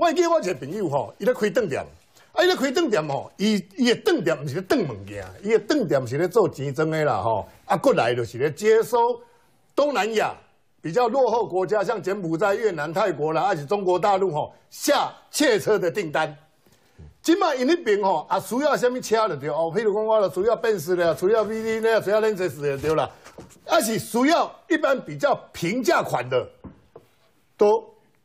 我记我一个朋友吼，伊咧开店店，啊，伊咧开店店吼，伊伊个店店毋是咧订物件，伊个店店是咧做集装诶啦吼，啊，过来就是咧接收东南亚比较落后国家，像柬埔寨、越南、泰国啦，而且中国大陆吼下汽车的订单。即卖因那边吼啊，需要什么车就对，哦，譬如讲我就需要奔驰嘞，需要 v d 嘞，需要兰泽斯嘞，对啦，啊是需要一般比较平价款的，都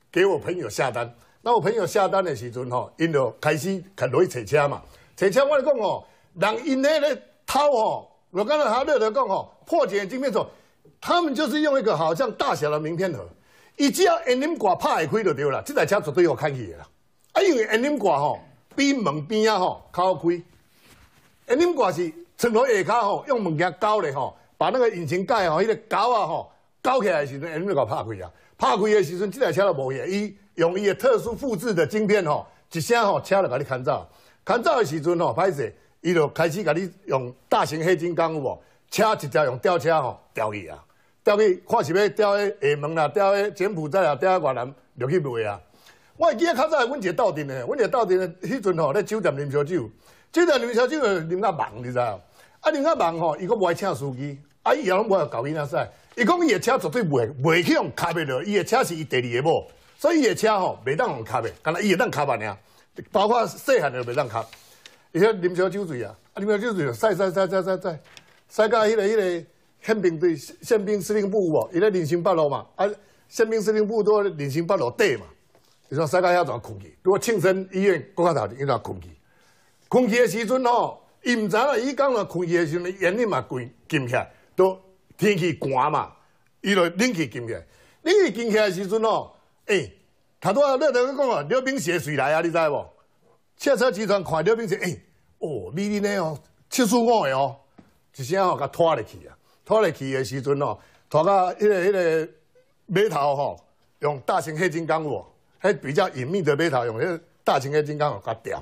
给我朋友下单。那我朋友下单的时阵吼，因就开始夹钱找车嘛。找车我讲吼，人因许个偷吼，我刚刚下略来讲吼，破解镜片说，他们就是用一个好像大小的名片盒，只要 N l l e 挂拍开就对了。这台车绝对有开去啦。啊，因为 N l l 挂吼，边门边啊吼敲开。N l l 挂是从头下骹吼，用物件搞的吼，把那个引擎盖吼，伊个胶啊吼，搞起来时阵 n l l e 挂拍开啊。拍开的时阵，这台车就无伊用伊的特殊复制的晶片吼，一声吼，车就把你牵走。牵走的时阵吼，歹势，伊就开始甲你用大型黑金刚有无？车直接用吊车吼吊去啊，吊去看是要吊去厦门啦，吊去柬埔寨啊，吊去越南入去卖啊。我会记得较早阮一个斗阵的，阮一个斗阵的，迄阵吼在酒店啉烧酒，酒店啉烧酒啉啊忙，你知啊？啊，啉到忙吼，伊阁无爱请司机，啊，伊也拢无爱搞伊哪塞。伊讲伊诶车绝对袂袂去用卡袂落，伊诶车是伊第二个某，所以伊诶车吼袂当用卡袂，干那伊会当卡办尔，包括细汉都袂当卡。伊个啉烧酒醉啊，啊啉烧酒醉喽，塞塞塞塞塞塞塞到迄个迄个宪兵队宪兵司令部哦，伊咧人生北路嘛，啊宪兵司令部都人生北路底嘛，伊说塞到遐就困去？如果庆生医院高卡头，伊就困去？困去的时阵吼，伊毋知啦，伊讲了困去的时阵，原因嘛高，紧来，都。天气寒嘛，伊就冷气紧起，冷气紧起的时阵哦，哎，头拄啊，你头先讲啊，刘冰雪谁来啊？你知无？汽车集团看刘冰雪，哎，哦，你你呢哦，七十五的哦，一声哦，甲拖入去啊，拖入去的时阵哦，拖到迄个迄个码头吼，用大型黑金刚哦，迄比较隐秘的码头用迄大型黑金刚哦，甲吊，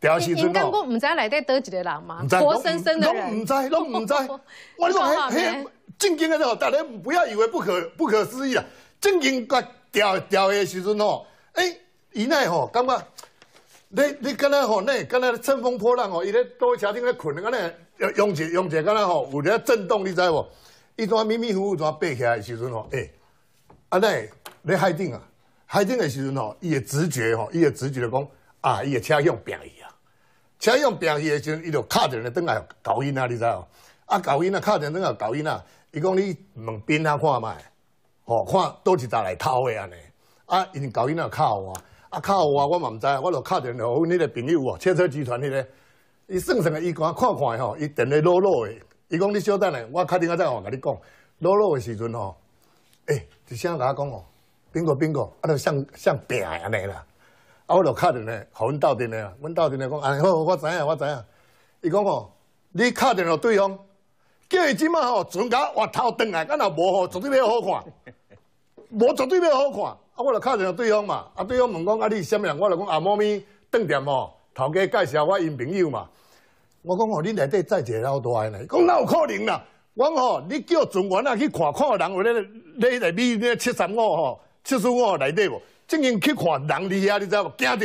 吊的时阵哦。我唔知内底得一个人嘛？活生生的人，拢唔知，拢唔知。我你讲，嘿。正经啊！喏，大家不要以为不可不可思议啊！正经个调调诶时阵吼，哎，伊那吼感觉，你你刚才吼，那刚才乘风破浪吼，伊咧多车顶咧困，敢咧用一用一，刚才吼有咧震动，你知无？伊从迷迷糊糊从爬起来时阵吼，哎，阿尼你海顶啊，海顶诶时阵吼，伊的直觉吼，伊的直觉就讲啊，伊的车向病去啊，车向病去诶时，伊就卡灯个灯啊，高音啊，你知无？啊，高音啊，卡灯灯啊，高音啊。伊讲你问边仔看卖，吼看倒一在来偷的安尼，啊，因搞伊那卡我，啊，啊卡啊，我嘛毋知我就敲电话阮迄个朋友哦，汽车集团那个，伊算算个伊讲看看吼，伊电咧裸裸的，伊讲你稍等下，我敲电话再互甲你讲，裸裸的时阵吼，哎，一声甲我讲哦，边个边个，啊，就相相拼安尼啦，啊，我就敲电话互阮斗阵的啦，恁斗阵的讲，啊，好，我知影，我知影，伊讲哦，你敲电话对方。叫伊即卖吼船甲歪头转来，咱若无吼，绝对要好看，无绝对要好看。啊，我著敲电话对方嘛，啊对方问讲啊你是什么人，我就讲阿某咪邓店吼，头家介绍我因朋友嘛。我讲吼，恁内底再一个老大呢？讲哪有可能啦？我吼，你叫船员啊去看看人，或咧在内米咧七十五吼、七十五内底无，正经去看人，伫遐你知无？惊到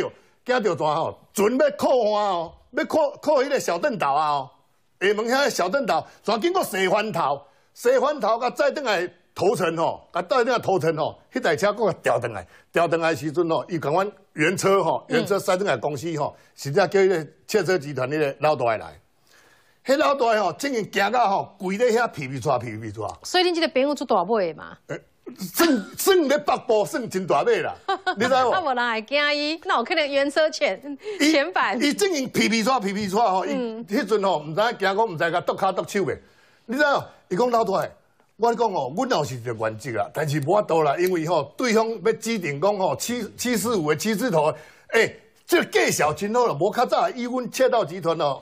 惊到怎吼？船要靠岸哦，要靠靠迄个小凳头啊哦。厦门遐小镇头，全经过西环头，西环头甲再转来头城吼，甲到转来头城吼，迄台车佫调转来，调转来时阵吼，伊讲阮原车吼，原车塞转来公司吼，实际叫迄个汽车集团迄个老大来，迄老大吼，正经行到吼，跪在遐皮皮抓皮皮抓。所以恁即个朋友做大卖的嘛。算算咧，北部算真大码啦，你知无？那有可能原车前前板，伊正用皮皮刷，皮皮刷吼，伊迄阵吼，毋知惊讲毋知甲剁骹剁手未？你知无？伊讲老太，我讲哦，阮也是着原则啊，但是无法度啦，因为吼，对方要指定讲吼七七四五的七字头，哎，这介绍真好啦，无较早伊阮切道集团哦，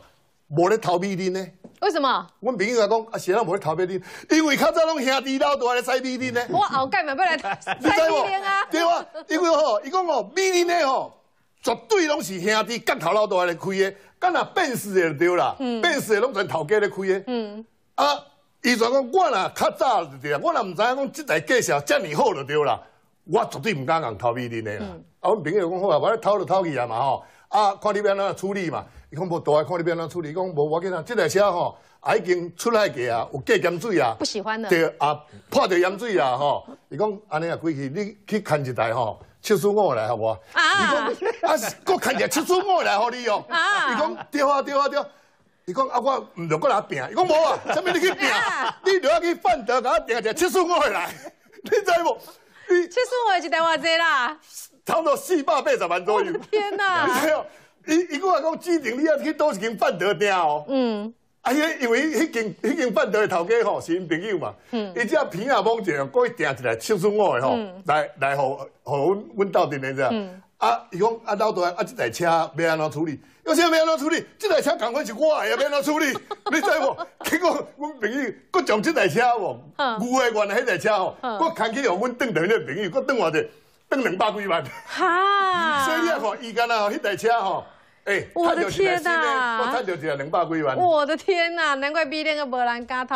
无咧逃避恁呢。为什么？阮朋友讲啊，先生无去逃避你，因为较早拢兄弟老大来栽米地呢。我后盖嘛要来，米知啊！对无？因为吼，伊讲吼，米地内吼，绝对拢是兄弟干头脑大来开的。干那变死也就对啦，变死事拢全头家来开的。嗯。啊，伊就讲我若较早就对啦，我若唔知影讲即台介绍遮尼好就对啦。我绝对唔敢讲偷避你诶啦！啊，阮朋友讲好啊，我咧偷就偷去啊嘛吼！啊，看你要哪样处理嘛？伊讲无大，看你要哪样处理？伊讲无我紧啊，即台车吼，啊已经出来过啊，有隔盐水啊，不喜欢的。对啊，破着盐水啊吼！伊讲安尼啊归去，你去牵一台吼，七十五来，好不？啊！啊，啊，我牵一台七十五来，好你哦！啊！伊讲对啊，对啊，对！伊讲啊，我唔着过来拼。伊讲无啊，啥物你去拼？你了去范德甲我拼台七十五来，你知无？七十五块一电话机啦，差不多四百八十万左右。天哪！伊伊我讲，指定你要去倒一间饭德尔哦。嗯。啊，因为迄间迄间饭德的头家吼是因朋友嘛。嗯。伊只要便宜啊，方便啊，过去订一台七十五的吼，来来互互阮阮斗阵的这样。嗯。啊！伊讲啊，老大啊，这台车要安怎处理？要啥要安怎处理？这台车赶快是我，要安怎处理？你知无？结果阮朋友搁撞这台车哦，牛诶，原来迄台车哦，我看见让阮顶头迄个朋友搁顶我着，顶两百几万。哈！所以啊，伊讲吼，迄台车吼，诶，他就是来，我他就是两百几万。我的天哪！难怪 B 连个无人敢偷。